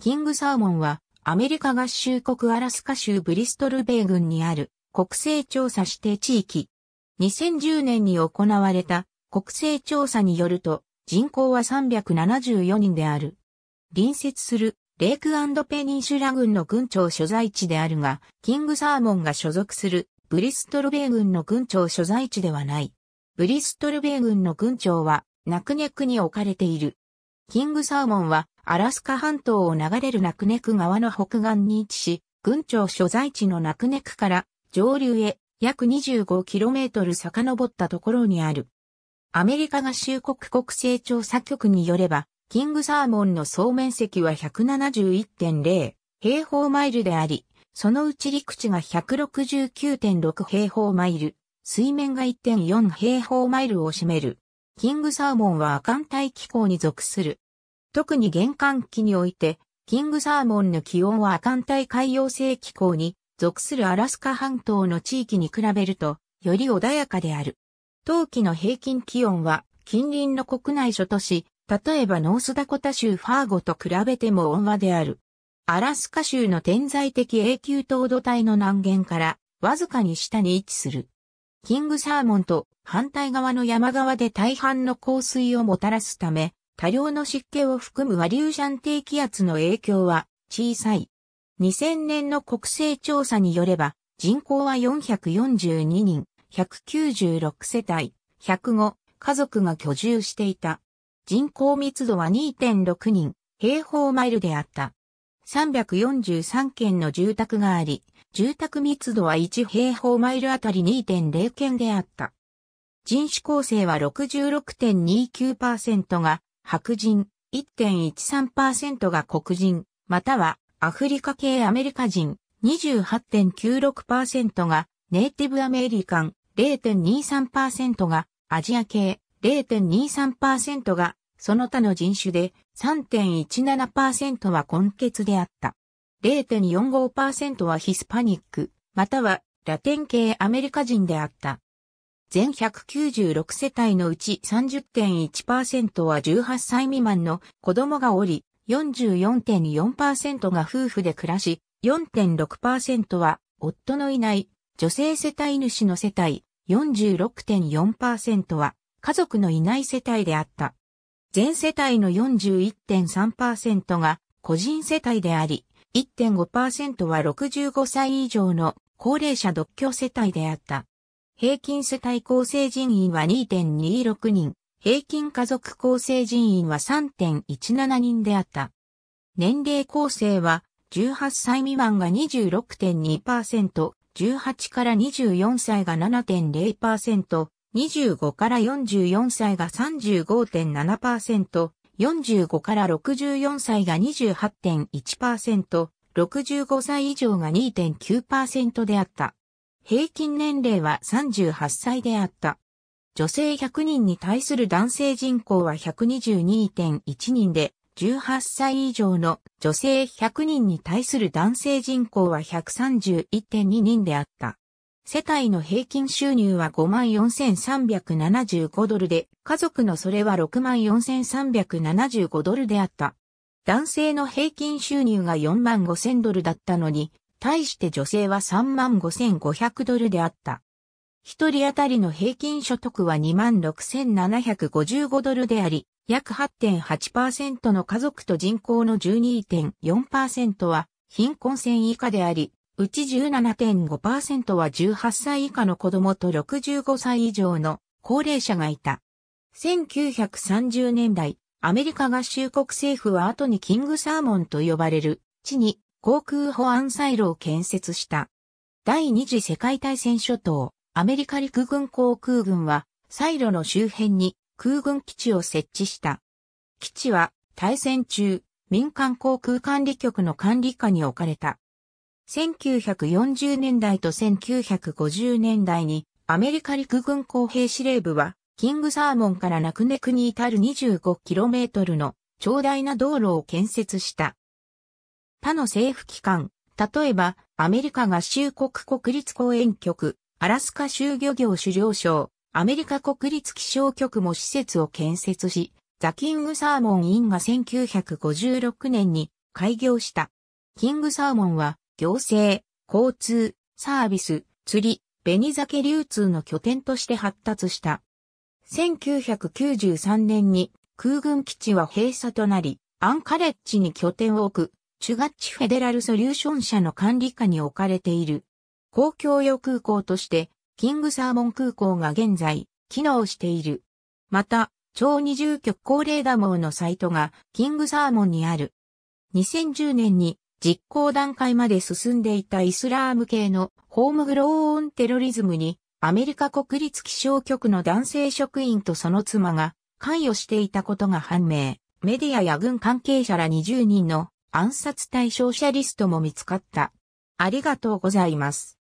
キングサーモンは、アメリカ合衆国アラスカ州ブリストル米軍にある国勢調査指定地域。2010年に行われた国勢調査によると人口は374人である。隣接するレイクペニンシュラ軍の軍庁所在地であるが、キングサーモンが所属するブリストル米軍の軍庁所在地ではない。ブリストル米軍の軍庁はナクネクに置かれている。キングサーモンはアラスカ半島を流れるナクネク川の北岸に位置し、郡庁所在地のナクネクから上流へ約 25km 遡ったところにある。アメリカ合衆国国勢調査局によれば、キングサーモンの総面積は171.0平方マイルであり、そのうち陸地が169.6平方マイル、水面が1.4平方マイルを占める。キングサーモンは亜寒帯気候に属する。特に玄関期において、キングサーモンの気温は亜寒帯海洋性気候に属するアラスカ半島の地域に比べると、より穏やかである。冬季の平均気温は、近隣の国内諸都市、例えばノースダコタ州ファーゴと比べても温和である。アラスカ州の天在的永久凍土帯の南限から、わずかに下に位置する。キングサーモンと反対側の山側で大半の降水をもたらすため、多量の湿気を含むワリューシャン低気圧の影響は小さい。2000年の国勢調査によれば、人口は442人、196世帯、105家族が居住していた。人口密度は2.6人、平方マイルであった。343軒の住宅があり、住宅密度は1平方マイルあたり2.0軒であった。人種構成は66.29%が白人、1.13%が黒人、またはアフリカ系アメリカ人、28.96%がネイティブアメリカン、0.23%がアジア系、0.23%がその他の人種で、3.17%は根血であった。0.45%はヒスパニック、またはラテン系アメリカ人であった。全196世帯のうち30.1%は18歳未満の子供がおり、44.4%が夫婦で暮らし、4.6%は夫のいない女性世帯主の世帯、46.4%は家族のいない世帯であった。全世帯の41.3%が個人世帯であり、1.5%は65歳以上の高齢者独居世帯であった。平均世帯構成人員は2.26人、平均家族構成人員は3.17人であった。年齢構成は18歳未満が26.2%、18から24歳が7.0%、25から44歳が35.7%、45から64歳が28.1%、65歳以上が2.9%であった。平均年齢は38歳であった。女性100人に対する男性人口は122.1人で、18歳以上の女性100人に対する男性人口は131.2人であった。世帯の平均収入は54,375ドルで、家族のそれは64,375ドルであった。男性の平均収入が45,000ドルだったのに、対して女性は35,500ドルであった。一人当たりの平均所得は26,755ドルであり、約8.8%の家族と人口の12.4%は貧困線以下であり、うち17.5%は18歳以下の子供と65歳以上の高齢者がいた。1930年代、アメリカ合衆国政府は後にキングサーモンと呼ばれる地に航空保安サイロを建設した。第二次世界大戦初頭、アメリカ陸軍航空軍はサイロの周辺に空軍基地を設置した。基地は対戦中、民間航空管理局の管理下に置かれた。1940年代と1950年代にアメリカ陸軍工兵司令部はキングサーモンからナクネクに至る 25km の長大な道路を建設した。他の政府機関、例えばアメリカ合衆国国立公園局、アラスカ州漁業狩猟省、アメリカ国立気象局も施設を建設し、ザ・キング・サーモン・インが1956年に開業した。キング・サーモンは行政、交通、サービス、釣り、紅酒流通の拠点として発達した。1993年に空軍基地は閉鎖となり、アンカレッジに拠点を置く、チュガッチフェデラルソリューション社の管理下に置かれている。公共用空港として、キングサーモン空港が現在、機能している。また、超二重局高齢ーダ網のサイトが、キングサーモンにある。2010年に、実行段階まで進んでいたイスラーム系のホームグローオンテロリズムにアメリカ国立気象局の男性職員とその妻が関与していたことが判明。メディアや軍関係者ら20人の暗殺対象者リストも見つかった。ありがとうございます。